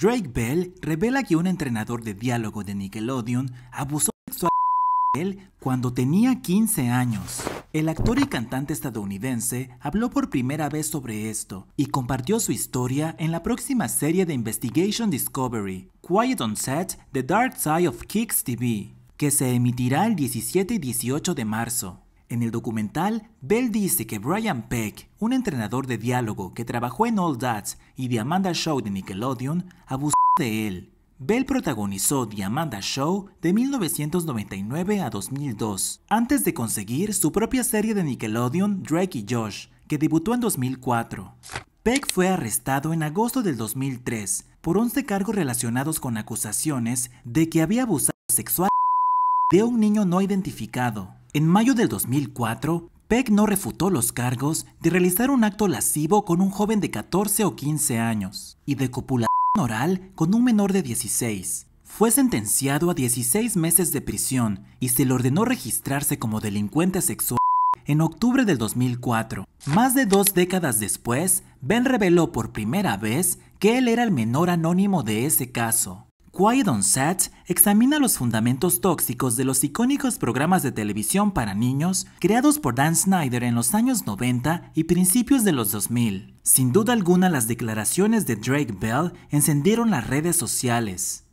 Drake Bell revela que un entrenador de diálogo de Nickelodeon abusó sexualmente de él cuando tenía 15 años. El actor y cantante estadounidense habló por primera vez sobre esto y compartió su historia en la próxima serie de Investigation Discovery, Quiet on Set, The Dark Side of Kicks TV, que se emitirá el 17 y 18 de marzo. En el documental, Bell dice que Brian Peck, un entrenador de diálogo que trabajó en All Dads y Diamanda Show de Nickelodeon, abusó de él. Bell protagonizó The Show de 1999 a 2002, antes de conseguir su propia serie de Nickelodeon Drake y Josh, que debutó en 2004. Peck fue arrestado en agosto del 2003 por 11 cargos relacionados con acusaciones de que había abusado sexual de un niño no identificado. En mayo del 2004, Peck no refutó los cargos de realizar un acto lascivo con un joven de 14 o 15 años y de copulación oral con un menor de 16. Fue sentenciado a 16 meses de prisión y se le ordenó registrarse como delincuente sexual en octubre del 2004. Más de dos décadas después, Ben reveló por primera vez que él era el menor anónimo de ese caso. Quiet on Set examina los fundamentos tóxicos de los icónicos programas de televisión para niños creados por Dan Snyder en los años 90 y principios de los 2000. Sin duda alguna las declaraciones de Drake Bell encendieron las redes sociales.